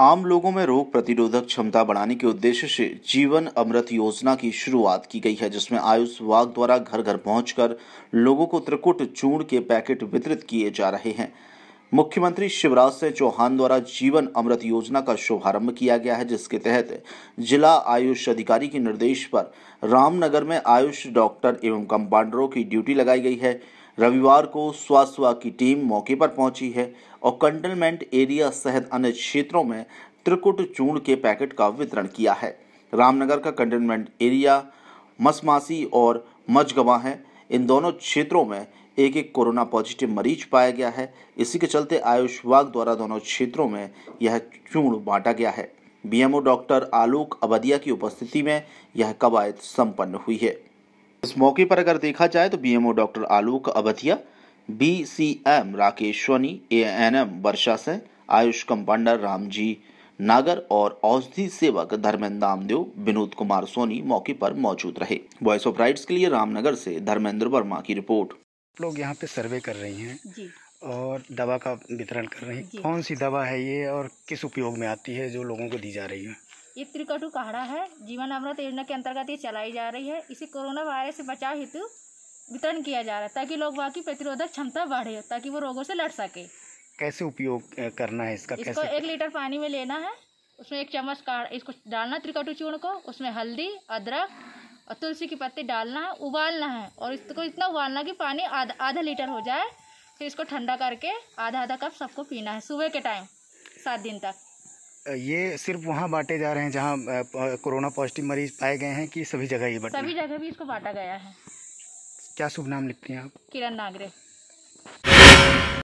आम लोगों में रोग प्रतिरोधक क्षमता बढ़ाने के उद्देश्य से जीवन अमृत योजना की शुरुआत की गई है जिसमें आयुष विभाग द्वारा घर घर पहुंचकर लोगों को त्रिकुट चूर्ण के पैकेट वितरित किए जा रहे हैं मुख्यमंत्री शिवराज सिंह चौहान द्वारा जीवन अमृत योजना का शुभारंभ किया गया है जिसके तहत जिला आयुष अधिकारी के निर्देश पर रामनगर में आयुष डॉक्टर एवं कंपाउंडरों की ड्यूटी लगाई गई है रविवार को स्वास्थ्य विभाग की टीम मौके पर पहुंची है और कंटेनमेंट एरिया सहित अन्य क्षेत्रों में त्रिकुट चूर्ण के पैकेट का वितरण किया है रामनगर का कंटेनमेंट एरिया मसमासी और मजगवा है इन दोनों क्षेत्रों में एक एक कोरोना पॉजिटिव मरीज पाया गया है इसी के चलते आयुष विभाग द्वारा दोनों क्षेत्रों में यह चूर्ण बांटा गया है बीएमओ डॉक्टर आलोक अवधिया की उपस्थिति में यह कवायद संपन्न हुई है इस मौके पर अगर देखा जाए तो BMO doctor Alok Abathiya BCM Rakesh Soni ANM Varsha Singh AYUSH compounder Ramji Nagar और औषधि सेवक धर्मेंद्र आमदेव विनोद कुमार सोनी मौके पर मौजूद रहे वॉइस ऑफ राइट्स के लिए रामनगर से धर्मेंद्र वर्मा की रिपोर्ट लोग यहाँ पे सर्वे कर रही हैं और दवा का वितरण कर रही हैं कौन सी दवा है ये और किस उपयोग में आती है जो लोगों को दी जा रही है ये त्रिकटु काढ़ा है जीवन अमृत योजना के अंतर्गत ये चलाई जा रही है इसे कोरोना वायरस से बचाव हेतु वितरण किया जा रहा है ताकि लोग की प्रतिरोधक क्षमता बढ़े ताकि वो रोगों से लड़ सके कैसे उपयोग करना है इसका इसको कैसे? एक लीटर पानी में लेना है उसमें एक चम्मच का इसको डालना त्रिकटु चूर्ण को उसमें हल्दी अदरक और तुलसी की पत्ती डालना है उबालना है और इसको इतना उबालना कि पानी आधा आधा लीटर हो जाए फिर इसको ठंडा करके आधा आधा कप सबको पीना है सुबह के टाइम सात दिन तक ये सिर्फ वहाँ बांटे जा रहे हैं जहाँ कोरोना पॉजिटिव मरीज पाए गए हैं कि सभी जगह ये बांटे सभी जगह भी इसको बांटा गया है क्या शुभ नाम लिखते हैं आप किरण नागरे